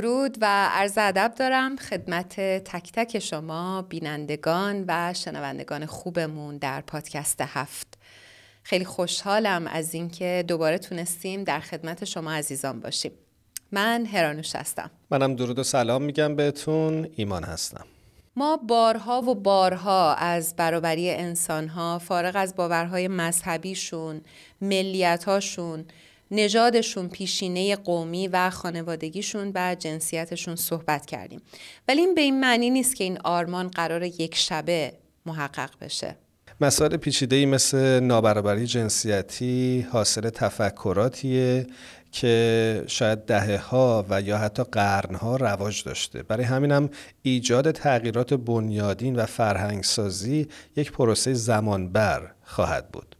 درود و عرض ادب دارم خدمت تک تک شما بینندگان و شنوندگان خوبمون در پادکست هفت خیلی خوشحالم از اینکه دوباره تونستیم در خدمت شما عزیزان باشیم من هرانوش هستم منم درود و سلام میگم بهتون ایمان هستم ما بارها و بارها از برابری انسانها فارغ از باورهای مذهبیشون ملیتهاشون نژادشون پیشینه قومی و خانوادگیشون و جنسیتشون صحبت کردیم ولی این به این معنی نیست که این آرمان قرار یک شبه محقق بشه مسائل پیچیده ای مثل نابرابری جنسیتی حاصل تفکراتیه که شاید دهه ها و یا حتی قرن ها رواج داشته برای همین هم ایجاد تغییرات بنیادین و فرهنگسازی یک پروسه زمانبر خواهد بود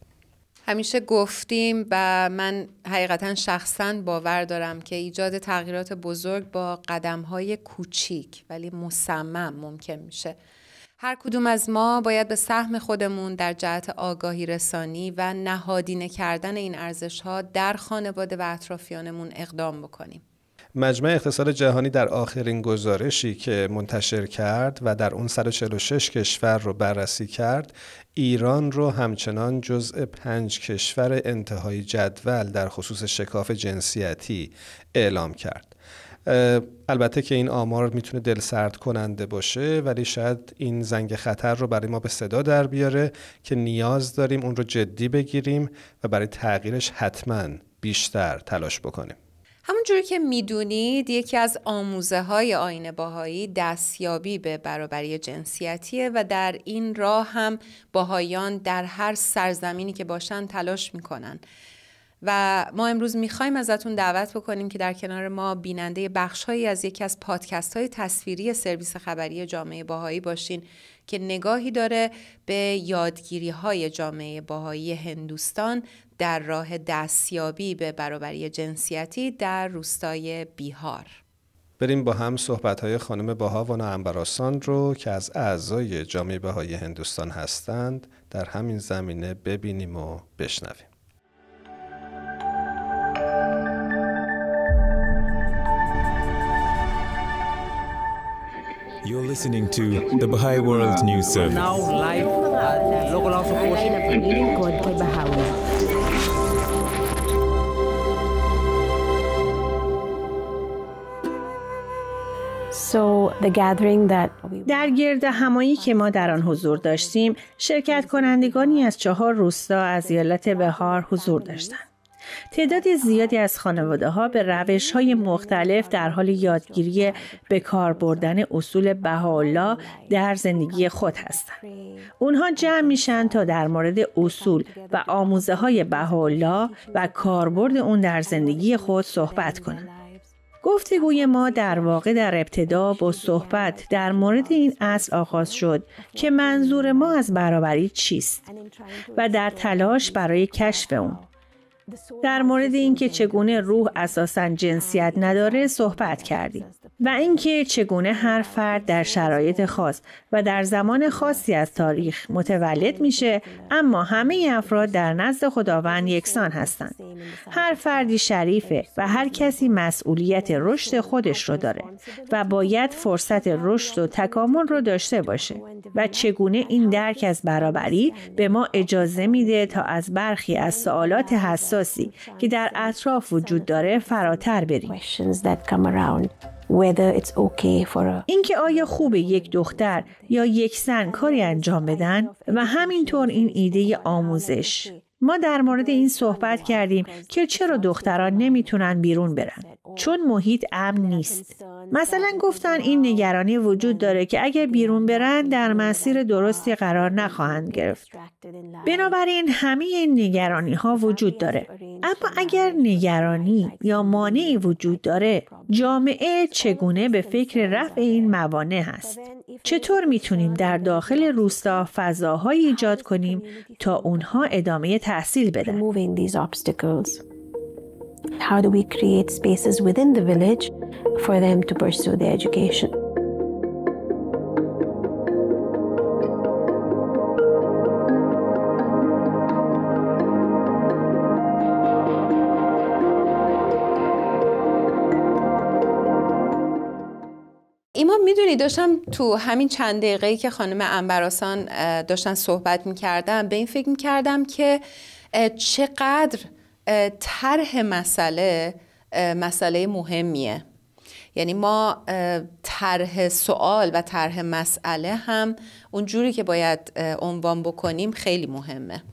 همیشه گفتیم و من حقیقتا شخصا باور دارم که ایجاد تغییرات بزرگ با قدم های کوچیک ولی مصمم ممکن میشه هر کدوم از ما باید به سهم خودمون در جهت آگاهی رسانی و نهادینه کردن این ارزش ها در خانواده و اطرافیانمون اقدام بکنیم. مجمع اقتصاد جهانی در آخرین گزارشی که منتشر کرد و در اون 146 کشور رو بررسی کرد ایران رو همچنان جزء پنج کشور انتهای جدول در خصوص شکاف جنسیتی اعلام کرد البته که این آمار میتونه دل سرد کننده باشه ولی شاید این زنگ خطر رو برای ما به صدا در بیاره که نیاز داریم اون رو جدی بگیریم و برای تغییرش حتما بیشتر تلاش بکنیم همونجوری که میدونید یکی از آموزه های آین باهایی دستیابی به برابری جنسیتیه و در این راه هم باهایان در هر سرزمینی که باشن تلاش میکنن و ما امروز میخوایم ازتون دعوت بکنیم که در کنار ما بیننده بخشهایی از یکی از پادکست های تصویری سرویس خبری جامعه باهایی باشین که نگاهی داره به یادگیری های جامعه باهایی هندوستان در راه دستیابی به برابری جنسیتی در روستای بیهار بریم با هم صحبت های خانم باها و انبراسان رو که از اعضای جامعه باهایی هندوستان هستند در همین زمینه ببینیم و بشنویم. You're listening to the Baha'i World News Service. Now live at local house of worship. Pag-ibig ko در گرد همایی که ما در آن حضور داشتیم شرکت کنندگانی از چهار روستا از ایالت بهار حضور داشتند تعداد زیادی از خانواده ها به روش های مختلف در حال یادگیری به کار بردن اصول بهاءالله در زندگی خود هستند. اونها جمع میشن تا در مورد اصول و آموزه های بهاءالله و کاربرد اون در زندگی خود صحبت کنند. گفتگوی ما در واقع در ابتدا با صحبت در مورد این اصل آغاز شد که منظور ما از برابری چیست و در تلاش برای کشف اون در مورد اینکه چگونه روح اساساً جنسیت نداره صحبت کردیم. و اینکه چگونه هر فرد در شرایط خاص و در زمان خاصی از تاریخ متولد میشه اما همه افراد در نزد خداوند یکسان هستند هر فردی شریفه و هر کسی مسئولیت رشد خودش رو داره و باید فرصت رشد و تکامل رو داشته باشه و چگونه این درک از برابری به ما اجازه میده تا از برخی از سوالات حساسی که در اطراف وجود داره فراتر بریم اینکه آیا خوب یک دختر یا یک زن کاری انجام بدن و همینطور این ایده آموزش ما در مورد این صحبت کردیم که چرا دختران نمیتونن بیرون برن چون محیط امن نیست مثلا گفتن این نگرانی وجود داره که اگر بیرون برند، در مسیر درستی قرار نخواهند گرفت بنابراین همه این نگرانی ها وجود داره اما اگر نگرانی یا مانعی وجود داره جامعه چگونه به فکر رفع این موانع هست چطور میتونیم در داخل روستا فضاهایی ایجاد کنیم تا اونها ادامه تحصیل بدن How do we create spaces within the village for them to pursue their education? میدونی داشتم تو همین چند دقیقه که خانم انبراسان داشتن صحبت میکردم به این فکر میکردم که چقدر طرح مسئله مسئله مهمیه یعنی ما طرح سوال و طرح مسئله هم اونجوری که باید عنوان بکنیم خیلی مهمه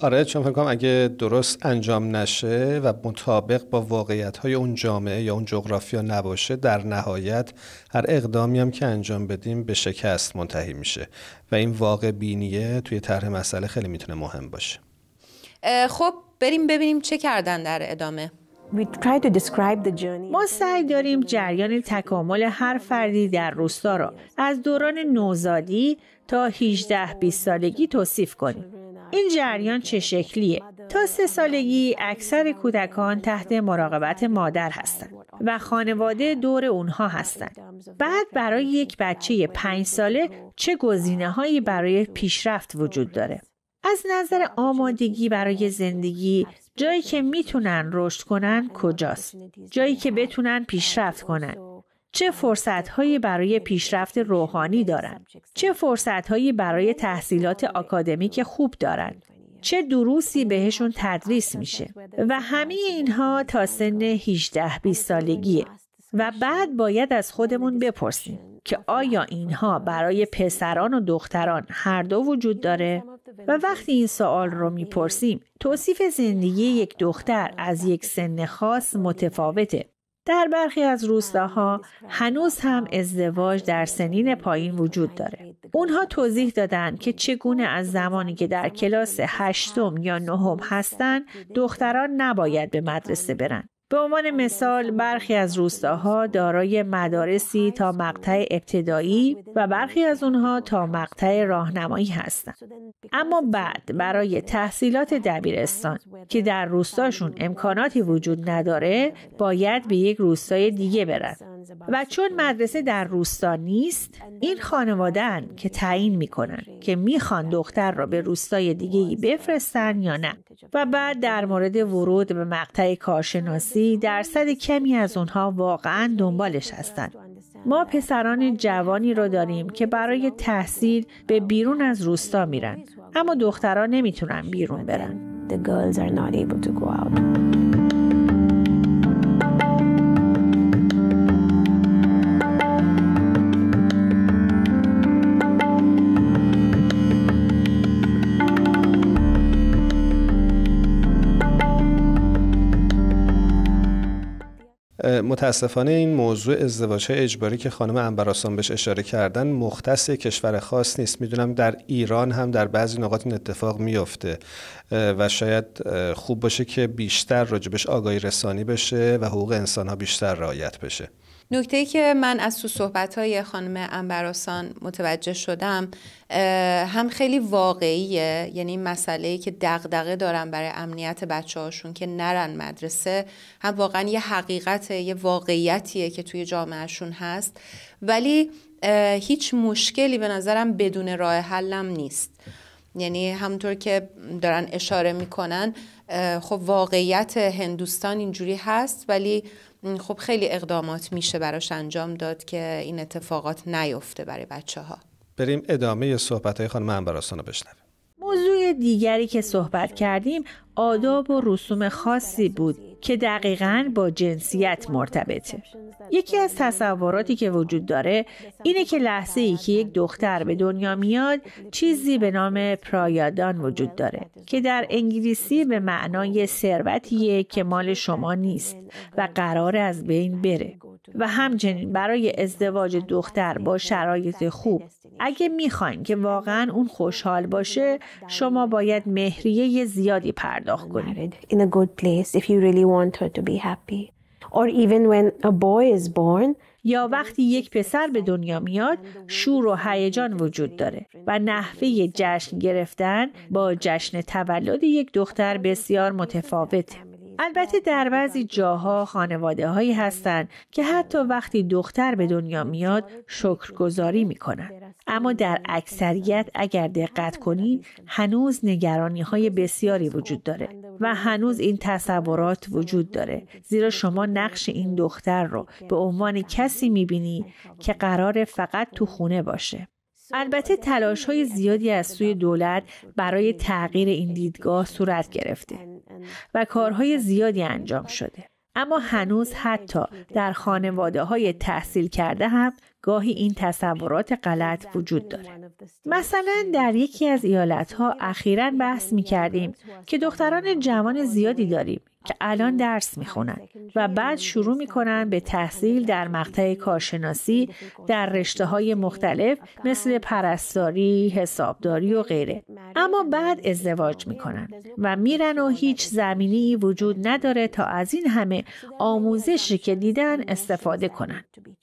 آره چون فکر کنم اگه درست انجام نشه و مطابق با واقعیت های اون جامعه یا اون جغرافیا نباشه در نهایت هر اقدامی هم که انجام بدیم به شکست منتهی میشه و این واقع بینیه توی طرح مسئله خیلی میتونه مهم باشه خب بریم ببینیم چه کردن در ادامه ما سعی داریم جریان تکامل هر فردی در روستا را از دوران نوزادی تا 18 20 سالگی توصیف کنیم. این جریان چه شکلیه؟ تا سه سالگی اکثر کودکان تحت مراقبت مادر هستند و خانواده دور اونها هستند. بعد برای یک بچه پنج ساله چه گزینه هایی برای پیشرفت وجود داره؟ از نظر آمادگی برای زندگی جایی که میتونن رشد کنن کجاست؟ جایی که بتونن پیشرفت کنن. چه هایی برای پیشرفت روحانی دارند؟ چه هایی برای تحصیلات آکادمیک خوب دارند؟ چه دروسی بهشون تدریس میشه؟ و همه اینها تا سن 18-20 سالگیه و بعد باید از خودمون بپرسیم که آیا اینها برای پسران و دختران هر دو وجود داره؟ و وقتی این سوال رو میپرسیم توصیف زندگی یک دختر از یک سن خاص متفاوته در برخی از روستاها هنوز هم ازدواج در سنین پایین وجود داره. اونها توضیح دادن که چگونه از زمانی که در کلاس هشتم یا نهم هستن دختران نباید به مدرسه برن. به عنوان مثال برخی از روستاها دارای مدارسی تا مقطع ابتدایی و برخی از اونها تا مقطع راهنمایی هستند اما بعد برای تحصیلات دبیرستان که در روستاشون امکاناتی وجود نداره باید به یک روستای دیگه برن و چون مدرسه در روستا نیست این خانوادن که تعیین میکنن که میخوان دختر را به روستای دیگه بفرستن یا نه و بعد در مورد ورود به مقطع کارشناسی درصد کمی از اونها واقعا دنبالش هستند ما پسران جوانی را داریم که برای تحصیل به بیرون از روستا میرن اما دختران نمیتونن بیرون برن The girls are not able متاسفانه این موضوع ازدواج اجباری که خانم انبراسان بهش اشاره کردن مختص کشور خاص نیست میدونم در ایران هم در بعضی نقاط این اتفاق میفته و شاید خوب باشه که بیشتر راجبش آگاهی رسانی بشه و حقوق انسان ها بیشتر رعایت بشه نکته ای که من از تو صحبت های خانم انبراسان متوجه شدم هم خیلی واقعیه یعنی این مسئله ای که دغدغه دارن برای امنیت بچه هاشون که نرن مدرسه هم واقعا یه حقیقت یه واقعیتیه که توی جامعهشون هست ولی هیچ مشکلی به نظرم بدون راه حلم نیست یعنی همونطور که دارن اشاره میکنن خب واقعیت هندوستان اینجوری هست ولی خب خیلی اقدامات میشه براش انجام داد که این اتفاقات نیفته برای بچه ها بریم ادامه صحبت های خانم انبراستان رو بشنویم موضوع دیگری که صحبت کردیم آداب و رسوم خاصی بود که دقیقا با جنسیت مرتبطه یکی از تصوراتی که وجود داره اینه که لحظه ای که یک دختر به دنیا میاد چیزی به نام پرایادان وجود داره که در انگلیسی به معنای ثروتیه که مال شما نیست و قرار از بین بره و همچنین برای ازدواج دختر با شرایط خوب اگه میخواین که واقعا اون خوشحال باشه شما باید مهریه زیادی پرداخت کنید. Or even when a born, یا وقتی یک پسر به دنیا میاد شور و هیجان وجود داره و نحوه جشن گرفتن با جشن تولد یک دختر بسیار متفاوته البته در بعضی جاها خانواده هایی هستند که حتی وقتی دختر به دنیا میاد شکرگزاری میکنند اما در اکثریت اگر دقت کنید هنوز نگرانی های بسیاری وجود داره و هنوز این تصورات وجود داره زیرا شما نقش این دختر رو به عنوان کسی میبینی که قرار فقط تو خونه باشه البته تلاش های زیادی از سوی دولت برای تغییر این دیدگاه صورت گرفته و کارهای زیادی انجام شده. اما هنوز حتی در خانواده های تحصیل کرده هم گاهی این تصورات غلط وجود داره. مثلا در یکی از ها اخیرا بحث می کردیم که دختران جوان زیادی داریم که الان درس خونند و بعد شروع کنند به تحصیل در مقطع کارشناسی در رشته های مختلف مثل پرستاری، حسابداری و غیره اما بعد ازدواج کنند و میرن و هیچ زمینی وجود نداره تا از این همه آموزشی که دیدن استفاده کنند.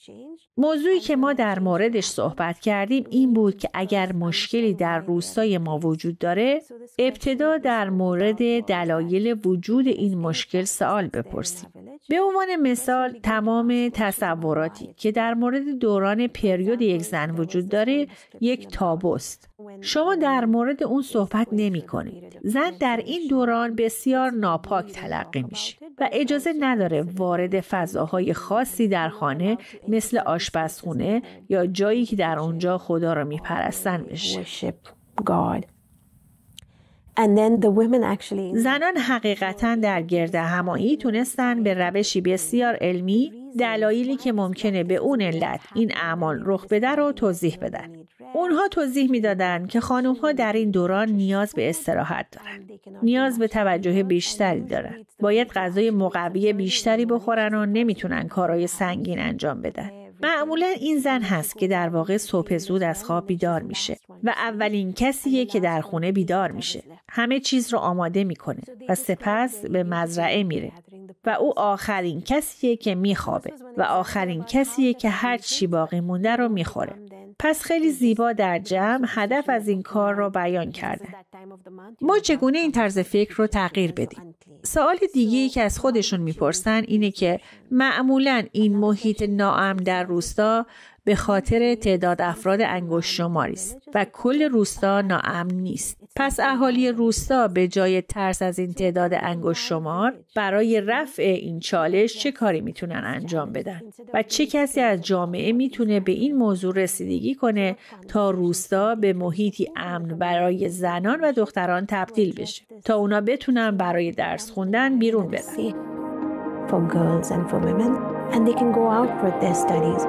موضوعی که ما در موردش صحبت کردیم این بود که اگر مشکلی در روستای ما وجود داره ابتدا در مورد دلایل وجود این مشکل سوال بپرسیم به عنوان مثال تمام تصوراتی که در مورد دوران پریود یک زن وجود داره یک تابوست شما در مورد اون صحبت نمی کنید. زن در این دوران بسیار ناپاک تلقی میشه و اجازه نداره وارد فضاهای خاصی در خانه مثل آشپزخونه یا جایی که در اونجا خدا را میپرستن بشه. زنان حقیقتا در گرد همایی تونستن به روشی بسیار علمی دلایلی که ممکنه به اون علت این اعمال رخ بده رو توضیح بدن. اونها توضیح میدادند که خانم ها در این دوران نیاز به استراحت دارند. نیاز به توجه بیشتری دارند. باید غذای مقوی بیشتری بخورن و نمیتونن کارهای سنگین انجام بدن. معمولا این زن هست که در واقع صبح زود از خواب بیدار میشه و اولین کسیه که در خونه بیدار میشه همه چیز رو آماده میکنه و سپس به مزرعه میره و او آخرین کسیه که میخوابه و آخرین کسیه که هر چی باقی مونده رو میخوره پس خیلی زیبا در جمع هدف از این کار را بیان کرده ما چگونه این طرز فکر رو تغییر بدیم؟ سوال دیگه که از خودشون میپرسن اینه که معمولا این محیط ناامن در روستا به خاطر تعداد افراد انگشت شماری است و کل روستا ناامن نیست پس اهالی روستا به جای ترس از این تعداد انگشت شمار برای رفع این چالش چه کاری میتونن انجام بدن و چه کسی از جامعه میتونه به این موضوع رسیدگی کنه تا روستا به محیطی امن برای زنان و دختران تبدیل بشه تا اونا بتونن برای درس خوندن بیرون برن for girls and for women, and they can go out for their studies.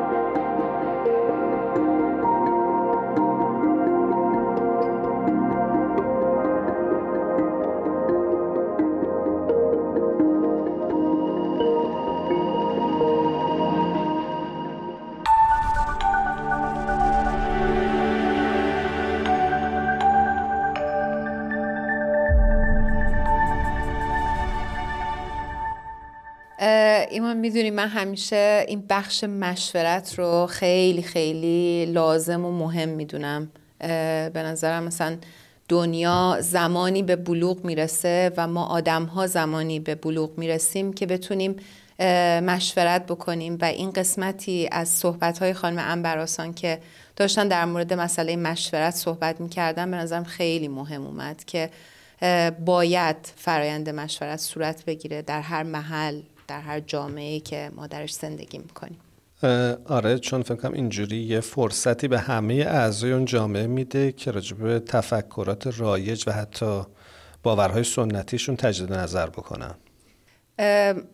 من همیشه این بخش مشورت رو خیلی خیلی لازم و مهم میدونم به نظرم مثلا دنیا زمانی به بلوغ میرسه و ما آدم ها زمانی به بلوغ میرسیم که بتونیم مشورت بکنیم و این قسمتی از صحبت های خانم انبراسان که داشتن در مورد مسئله مشورت صحبت میکردن به نظرم خیلی مهم اومد که باید فرایند مشورت صورت بگیره در هر محل در هر جامعه که مادرش درش زندگی میکنیم آره چون فکر کنم اینجوری یه فرصتی به همه اعضای اون جامعه میده که راجب تفکرات رایج و حتی باورهای سنتیشون تجدید نظر بکنن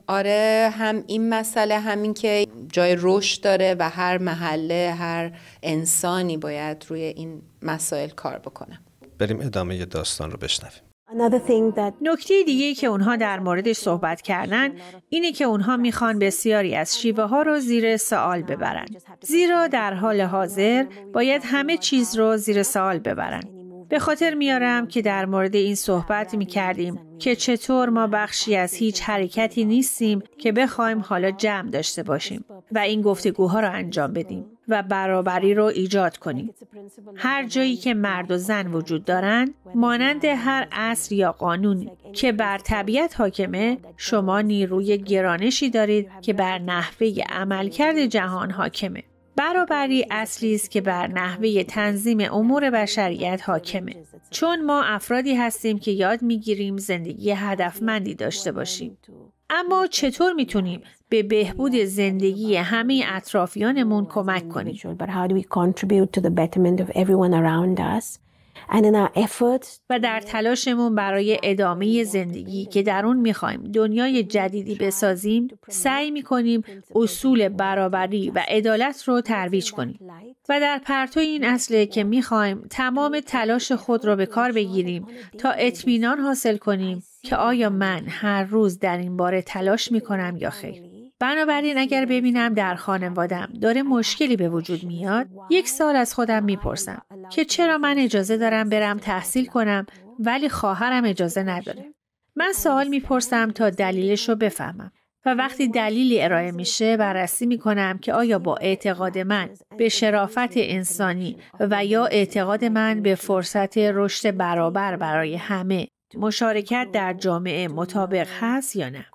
آره هم این مسئله همین که جای رشد داره و هر محله هر انسانی باید روی این مسائل کار بکنه بریم ادامه داستان رو بشنویم نکته دیگه که اونها در موردش صحبت کردن اینه که اونها میخوان بسیاری از شیوه ها رو زیر سوال ببرن. زیرا در حال حاضر باید همه چیز رو زیر سوال ببرن. به خاطر میارم که در مورد این صحبت می کردیم که چطور ما بخشی از هیچ حرکتی نیستیم که بخوایم حالا جمع داشته باشیم و این گفتگوها را انجام بدیم. و برابری رو ایجاد کنیم. هر جایی که مرد و زن وجود دارند، مانند هر اصر یا قانون که بر طبیعت حاکمه، شما نیروی گرانشی دارید که بر نحوه عملکرد جهان حاکمه. برابری اصلی است که بر نحوه تنظیم امور بشریت حاکمه چون ما افرادی هستیم که یاد میگیریم زندگی هدفمندی داشته باشیم اما چطور میتونیم به بهبود زندگی همه اطرافیانمون کمک کنیم و در تلاشمون برای ادامه زندگی که در اون میخوایم دنیای جدیدی بسازیم سعی میکنیم اصول برابری و عدالت رو ترویج کنیم و در پرتو این اصله که میخوایم تمام تلاش خود را به کار بگیریم تا اطمینان حاصل کنیم که آیا من هر روز در این باره تلاش میکنم یا خیر بنابراین اگر ببینم در خانوادم داره مشکلی به وجود میاد یک سال از خودم میپرسم که چرا من اجازه دارم برم تحصیل کنم ولی خواهرم اجازه نداره من سوال میپرسم تا دلیلش رو بفهمم و وقتی دلیلی ارائه میشه بررسی میکنم که آیا با اعتقاد من به شرافت انسانی و یا اعتقاد من به فرصت رشد برابر برای همه مشارکت در جامعه مطابق هست یا نه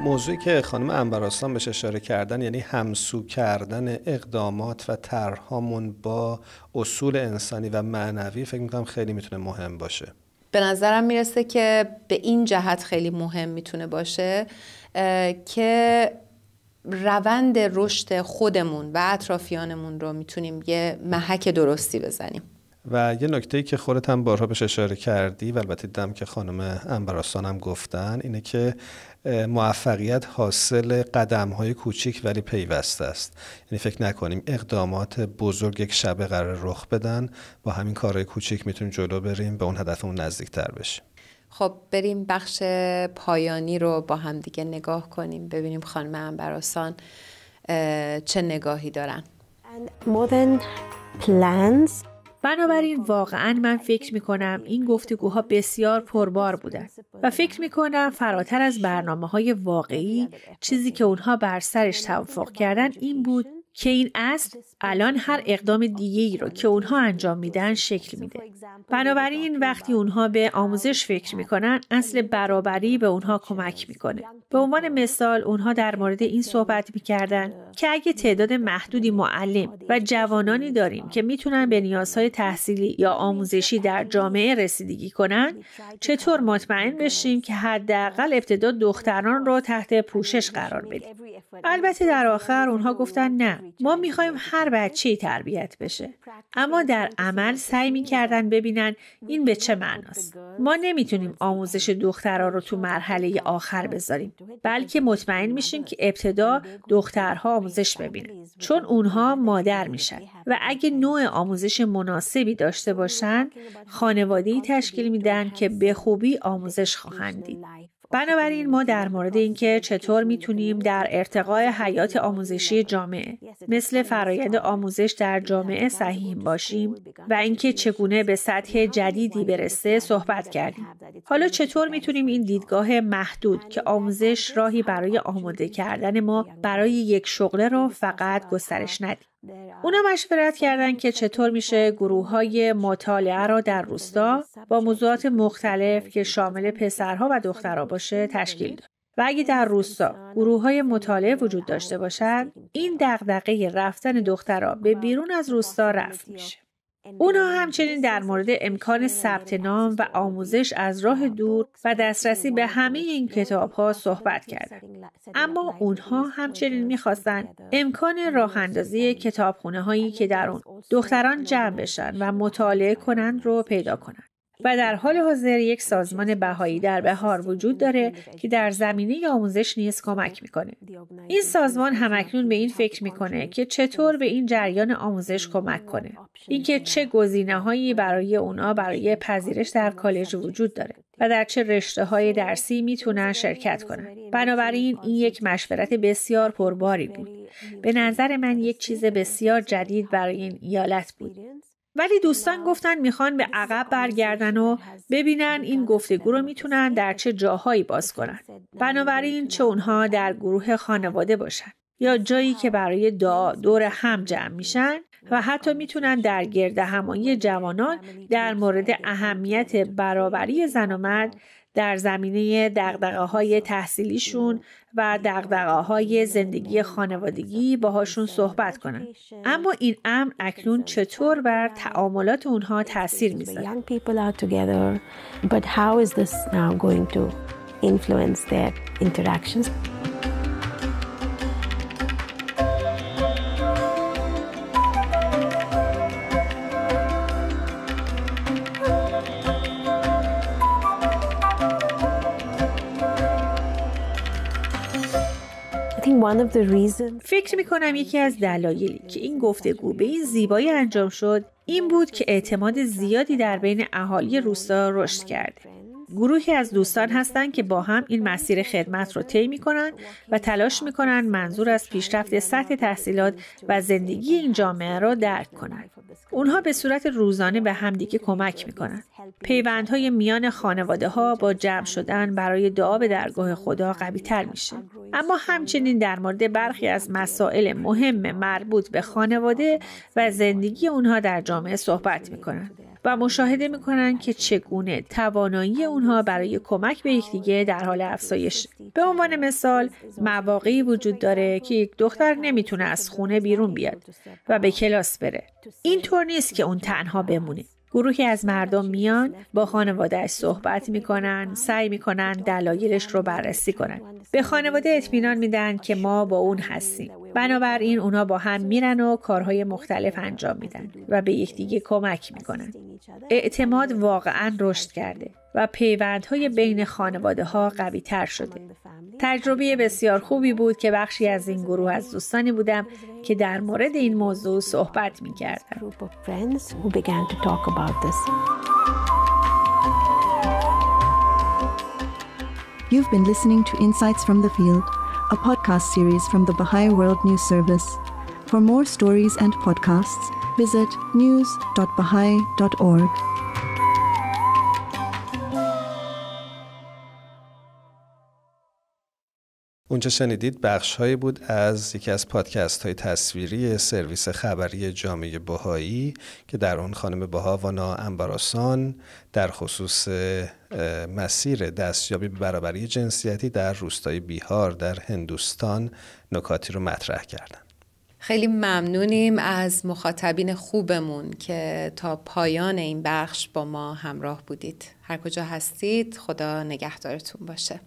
موضوعی که خانم انبراستان بهش اشاره کردن یعنی همسو کردن اقدامات و طرحهامون با اصول انسانی و معنوی فکر میکنم خیلی میتونه مهم باشه به نظرم میرسه که به این جهت خیلی مهم میتونه باشه که روند رشد خودمون و اطرافیانمون رو میتونیم یه محک درستی بزنیم و یه نکته ای که خودت هم بارها بهش اشاره کردی و البته دیدم که خانم انبراستان هم گفتن اینه که موفقیت حاصل قدم های کوچیک ولی پیوسته است یعنی فکر نکنیم اقدامات بزرگ یک شبه قرار رخ بدن با همین کارهای کوچیک میتونیم جلو بریم به اون هدفمون تر بشیم خب بریم بخش پایانی رو با هم دیگه نگاه کنیم ببینیم خانم انبراسان چه نگاهی دارن And more than بنابراین واقعا من فکر می کنم این گفتگوها بسیار پربار بودند و فکر می کنم فراتر از برنامه های واقعی چیزی که اونها بر سرش توافق کردن این بود که این اصل الان هر اقدام دیگه ای رو که اونها انجام میدن شکل میده. بنابراین وقتی اونها به آموزش فکر میکنن اصل برابری به اونها کمک میکنه. به عنوان مثال اونها در مورد این صحبت میکردن که اگه تعداد محدودی معلم و جوانانی داریم که میتونن به نیازهای تحصیلی یا آموزشی در جامعه رسیدگی کنن چطور مطمئن بشیم که حداقل ابتدا دختران رو تحت پوشش قرار بدیم. البته در آخر اونها گفتن نه ما میخوایم هر بچه تربیت بشه اما در عمل سعی میکردن ببینن این به چه معناست ما نمیتونیم آموزش دخترها رو تو مرحله آخر بذاریم بلکه مطمئن میشیم که ابتدا دخترها آموزش ببینن چون اونها مادر میشن و اگه نوع آموزش مناسبی داشته باشن خانواده تشکیل میدن که به خوبی آموزش خواهند دید بنابراین ما در مورد اینکه چطور میتونیم در ارتقای حیات آموزشی جامعه مثل فرایند آموزش در جامعه صحیح باشیم و اینکه چگونه به سطح جدیدی برسه صحبت کردیم حالا چطور میتونیم این دیدگاه محدود که آموزش راهی برای آماده کردن ما برای یک شغله رو فقط گسترش ندیم اونا مشورت کردن که چطور میشه گروه های مطالعه را در روستا با موضوعات مختلف که شامل پسرها و دخترها باشه تشکیل داد. و اگه در روستا گروه های مطالعه وجود داشته باشد این دقدقه رفتن دخترها به بیرون از روستا رفت میشه اونا همچنین در مورد امکان ثبت نام و آموزش از راه دور و دسترسی به همه این کتاب ها صحبت کردند. اما اونها همچنین میخواستند امکان راه اندازی کتاب هایی که در اون دختران جمع بشن و مطالعه کنند رو پیدا کنند. و در حال حاضر یک سازمان بهایی در بهار وجود داره که در زمینه آموزش نیز کمک میکنه این سازمان همکنون به این فکر میکنه که چطور به این جریان آموزش کمک کنه اینکه چه گزینه هایی برای اونا برای پذیرش در کالج وجود داره و در چه رشته های درسی میتونن شرکت کنن بنابراین این یک مشورت بسیار پرباری بود به نظر من یک چیز بسیار جدید برای این ایالت بود ولی دوستان گفتن میخوان به عقب برگردن و ببینن این گفتگو رو میتونن در چه جاهایی باز کنن بنابراین چه اونها در گروه خانواده باشن یا جایی که برای دعا دور هم جمع میشن و حتی میتونن در گرد همایی جوانان در مورد اهمیت برابری زن و مرد در زمینه دقدقه های تحصیلیشون و دقدقه های زندگی خانوادگی باهاشون صحبت کنن. اما این امر اکنون چطور بر تعاملات اونها تاثیر میذاره؟ فکر می کنم یکی از دلایلی که این گفتگو به این زیبایی انجام شد این بود که اعتماد زیادی در بین اهالی روستا رشد کرده. گروهی از دوستان هستند که با هم این مسیر خدمت رو طی کنند و تلاش می‌کنند منظور از پیشرفت سطح تحصیلات و زندگی این جامعه را درک کنند. اونها به صورت روزانه به همدیگه کمک میکنن. پیوندهای میان خانواده ها با جمع شدن برای دعا به درگاه خدا قوی تر میشه. اما همچنین در مورد برخی از مسائل مهم مربوط به خانواده و زندگی اونها در جامعه صحبت کنند. و مشاهده میکنن که چگونه توانایی اونها برای کمک به یکدیگه در حال افزایش به عنوان مثال مواقعی وجود داره که یک دختر نمیتونه از خونه بیرون بیاد و به کلاس بره اینطور نیست که اون تنها بمونه گروهی از مردم میان با خانوادهش صحبت میکنن سعی میکنن دلایلش رو بررسی کنن به خانواده اطمینان میدن که ما با اون هستیم بنابراین اونا با هم میرن و کارهای مختلف انجام میدن و به یکدیگه کمک میکنن اعتماد واقعا رشد کرده و پیوندهای بین خانواده ها قوی تر شده تجربه بسیار خوبی بود که بخشی از این گروه از دوستانی بودم که در مورد این موضوع صحبت می You've been listening to Insights from the Field a podcast series from the Baha'i World News Service. For more stories and podcasts, visit news.baha'i.org. اونجا شنیدید بخش هایی بود از یکی از پادکست های تصویری سرویس خبری جامعه بهایی که در اون خانم باها وانا انبراسان در خصوص مسیر دستیابی به برابری جنسیتی در روستای بیهار در هندوستان نکاتی رو مطرح کردند. خیلی ممنونیم از مخاطبین خوبمون که تا پایان این بخش با ما همراه بودید هر کجا هستید خدا نگهدارتون باشه